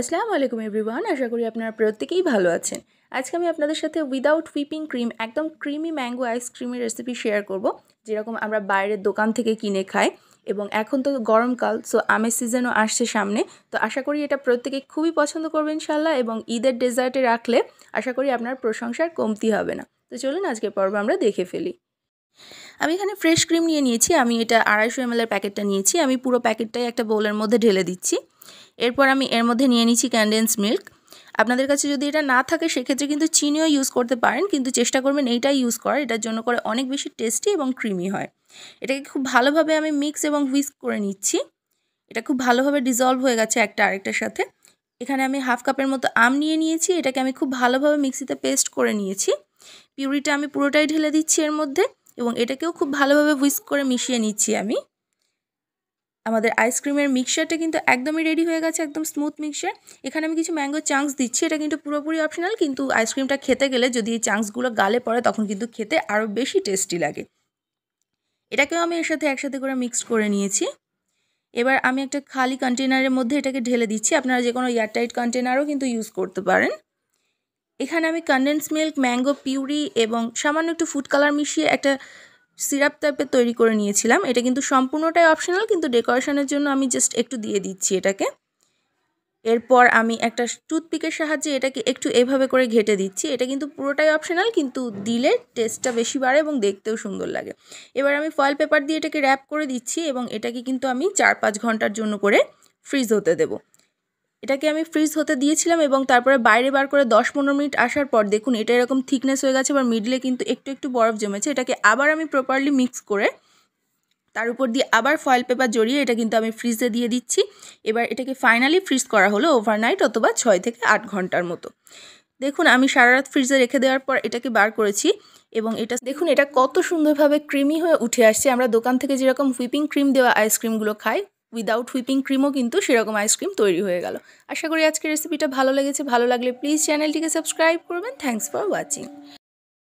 আসসালামু আলাইকুম এভরিওয়ান আশা করি আপনারা প্রত্যেকেই ভালো আছেন আজকে আমি আপনাদের সাথে উইদাউট হুইপিং ক্রিম একদম ক্রিমি ম্যাঙ্গো আইসক্রিমের রেসিপি শেয়ার করব যেরকম আমরা বাইরের দোকান থেকে কিনে খাই এবং এখন তো গরমকাল সো আমের সিজনও আসছে সামনে তো আশা করি এটা প্রত্যেকে খুবই পছন্দ করবে ইনশাল্লাহ এবং ঈদের ডেজার্টে রাখলে আশা করি আপনার প্রশংসার কমতি হবে না তো চলুন আজকে পর্ব আমরা দেখে ফেলি আমি এখানে ফ্রেশ ক্রিম নিয়ে নিয়েছি আমি এটা আড়াইশো এর প্যাকেটটা নিয়েছি আমি পুরো প্যাকেটটাই একটা বোলের মধ্যে ঢেলে দিচ্ছি এরপর আমি এর মধ্যে নিয়ে নিচ্ছি ক্যান্ডেন্স মিল্ক আপনাদের কাছে যদি এটা না থাকে সেক্ষেত্রে কিন্তু চিনিও ইউজ করতে পারেন কিন্তু চেষ্টা করবেন এইটাই ইউজ করার এটার জন্য করে অনেক বেশি টেস্টি এবং ক্রিমি হয় এটাকে খুব ভালোভাবে আমি মিক্স এবং হুইস্ক করে নিচ্ছি এটা খুব ভালোভাবে ডিজলভ হয়ে গেছে একটা আরেকটার সাথে এখানে আমি হাফ কাপের মতো আম নিয়ে নিয়েছি এটাকে আমি খুব ভালোভাবে মিক্সিতে পেস্ট করে নিয়েছি পিউরিটা আমি পুরোটাই ঢেলে দিচ্ছি এর মধ্যে এবং এটাকেও খুব ভালোভাবে হুইস্ক করে মিশিয়ে নিচ্ছি আমি আমাদের আইসক্রিমের মিক্সারটা কিন্তু একদমই রেডি হয়ে গেছে একদম স্মুথ মিক্সার এখানে আমি কিছু ম্যাঙ্গো চাংস দিচ্ছি এটা কিন্তু পুরোপুরি অপশনাল কিন্তু আইসক্রিমটা খেতে গেলে যদি এই চাংসগুলো গালে পড়ে তখন কিন্তু খেতে আরও বেশি টেস্টি লাগে এটাকেও আমি এর সাথে একসাথে করে মিক্সড করে নিয়েছি এবার আমি একটা খালি কন্টেনারের মধ্যে এটাকে ঢেলে দিচ্ছি আপনারা যে কোনো এয়ারটাইট কন্টেনারও কিন্তু ইউজ করতে পারেন এখানে আমি কন্ডেন্স মিল্ক ম্যাঙ্গো পিউরি এবং সামান্য একটু ফুড কালার মিশিয়ে একটা সিরাপ টাইপে তৈরি করে নিয়েছিলাম এটা কিন্তু সম্পূর্ণটাই অপশনাল কিন্তু ডেকোরেশনের জন্য আমি জাস্ট একটু দিয়ে দিচ্ছি এটাকে এরপর আমি একটা টুথপিকের সাহায্যে এটাকে একটু এভাবে করে ঘেটে দিচ্ছি এটা কিন্তু পুরোটাই অপশনাল কিন্তু দিলে টেস্টটা বেশি বাড়ে এবং দেখতেও সুন্দর লাগে এবার আমি ফয়েল পেপার দিয়ে এটাকে র্যাপ করে দিচ্ছি এবং এটাকে কিন্তু আমি চার পাঁচ ঘন্টার জন্য করে ফ্রিজ হতে দেবো এটাকে আমি ফ্রিজ হতে দিয়েছিলাম এবং তারপরে বাইরে বার করে দশ পনেরো মিনিট আসার পর দেখুন এটা এরকম থিকনেস হয়ে গেছে এবার মিডলে কিন্তু একটু একটু বরফ জমেছে এটাকে আবার আমি প্রপারলি মিক্স করে তার উপর দিয়ে আবার ফয়েল পেপার জড়িয়ে এটা কিন্তু আমি ফ্রিজে দিয়ে দিচ্ছি এবার এটাকে ফাইনালি ফ্রিজ করা হলো ওভারনাইট অথবা ছয় থেকে আট ঘন্টার মতো দেখুন আমি সারা রাত ফ্রিজে রেখে দেওয়ার পর এটাকে বার করেছি এবং এটা দেখুন এটা কত সুন্দরভাবে ক্রিমি হয়ে উঠে আসছে আমরা দোকান থেকে যেরকম হুইপিং ক্রিম দেওয়া আইসক্রিমগুলো খাই উইদাউট হুইপিং ক্রিমও কিন্তু সেরকম আইসক্রিম তৈরি হয়ে গেল আশা করি আজকের রেসিপিটা ভালো লেগেছে ভালো লাগলে প্লিজ চ্যানেলটিকে সাবস্ক্রাইব করবেন থ্যাংকস ফর ওয়াচিং